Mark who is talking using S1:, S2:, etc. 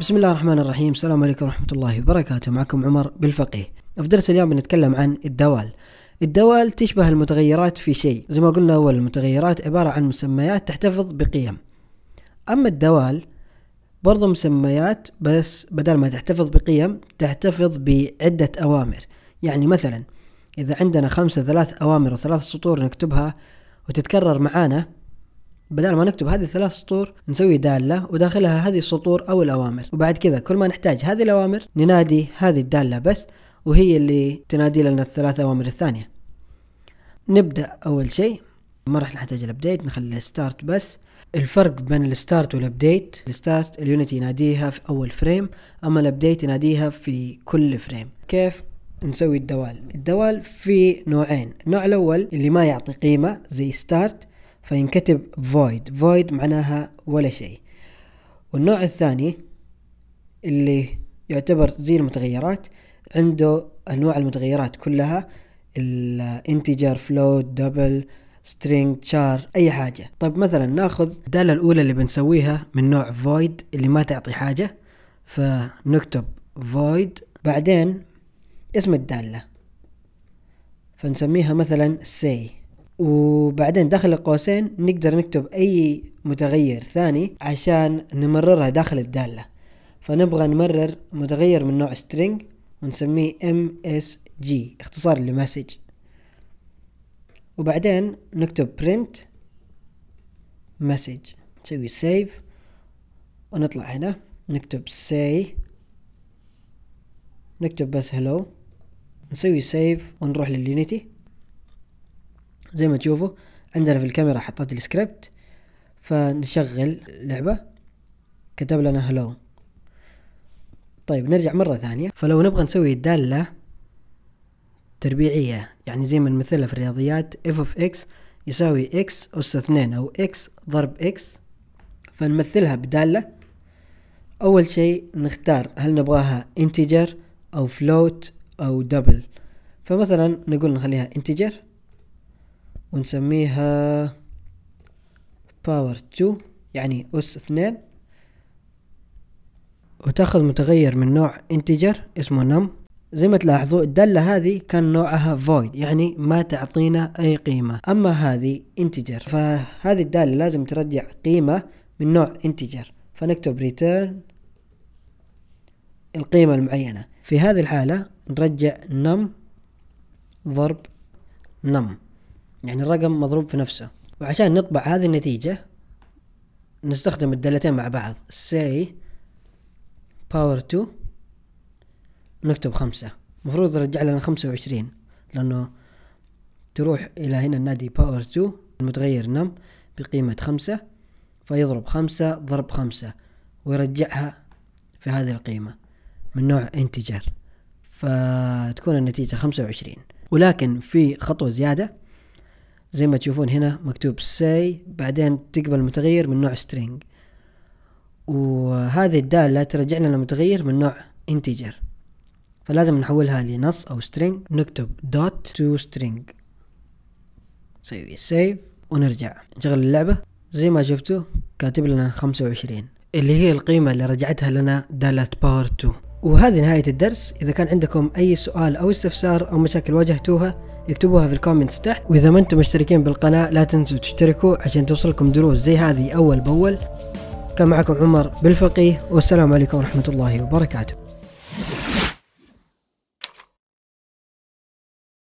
S1: بسم الله الرحمن الرحيم السلام عليكم ورحمة الله وبركاته معكم عمر بالفقيه في درس اليوم بنتكلم عن الدوال الدوال تشبه المتغيرات في شيء زي ما قلنا أول المتغيرات عبارة عن مسميات تحتفظ بقيم أما الدوال برضو مسميات بس بدل ما تحتفظ بقيم تحتفظ بعدة أوامر يعني مثلا إذا عندنا خمسة ثلاث أوامر وثلاث سطور نكتبها وتتكرر معانا بدل ما نكتب هذه الثلاث سطور نسوي دالة وداخلها هذه السطور أو الأوامر وبعد كذا كل ما نحتاج هذه الأوامر ننادي هذه الدالة بس وهي اللي تنادي لنا الثلاث أوامر الثانية نبدأ أول شيء ما راح نحتاج الابديت نخلي الستارت بس الفرق بين الستارت والابديت الستارت اليونتي يناديها في اول فريم اما الابديت يناديها في كل فريم كيف نسوي الدوال الدوال في نوعين النوع الاول اللي ما يعطي قيمة زي ستارت فينكتب void void معناها ولا شيء والنوع الثاني اللي يعتبر زي المتغيرات عنده أنواع المتغيرات كلها الانتجر فلوت دبل سترينج char اي حاجه طيب مثلا ناخذ الداله الاولى اللي بنسويها من نوع void اللي ما تعطي حاجه فنكتب void بعدين اسم الداله فنسميها مثلا say وبعدين داخل القوسين نقدر نكتب اي متغير ثاني عشان نمررها داخل الدالة فنبغى نمرر متغير من نوع string ونسميه msg اختصار لمسج وبعدين نكتب print message نسوي save ونطلع هنا نكتب say نكتب بس hello نسوي save ونروح لليونيتي زي ما تشوفوا عندنا في الكاميرا حطيت السكريبت فنشغل لعبة كتب لنا هلو طيب نرجع مرة ثانية فلو نبغى نسوي دالة تربيعية يعني زي ما نمثلها في الرياضيات اف اوف اكس يساوي اكس أس اثنين أو اكس ضرب اكس فنمثلها بدالة أول شيء نختار هل نبغاها انتجر أو فلوت أو دبل فمثلا نقول نخليها انتجر ونسميها باور 2 يعني أس 2 وتاخذ متغير من نوع انتجر اسمه نم زي ما تلاحظوا الدالة هذه كان نوعها void يعني ما تعطينا أي قيمة أما هذه انتجر فهذه الدالة لازم ترجع قيمة من نوع انتجر فنكتب return القيمة المعينة في هذه الحالة نرجع num ضرب num يعني الرقم مضروب في نفسه وعشان نطبع هذه النتيجة نستخدم الدالتين مع بعض say power 2 ونكتب خمسة المفروض يرجع لنا خمسة وعشرين لأنه تروح إلى هنا النادي باور 2 المتغير نم بقيمة خمسة فيضرب خمسة ضرب خمسة ويرجعها في هذه القيمة من نوع انتجر فتكون النتيجة خمسة وعشرين ولكن في خطوة زيادة زي ما تشوفون هنا مكتوب say بعدين تقبل متغير من نوع string وهذه الدالة ترجع لنا متغير من نوع integer فلازم نحولها لنص أو string نكتب dot to string نسوي save ونرجع نشغل اللعبة زي ما شفتوا كاتب لنا 25 اللي هي القيمة اللي رجعتها لنا دالة power 2 وهذه نهاية الدرس إذا كان عندكم أي سؤال أو استفسار أو مشاكل واجهتوها اكتبوها في الكومنتس تحت واذا ما انتم مشتركين بالقناه لا تنسوا تشتركوا عشان توصلكم دروس زي هذه اول باول كان معكم عمر بالفقيه والسلام عليكم ورحمه الله وبركاته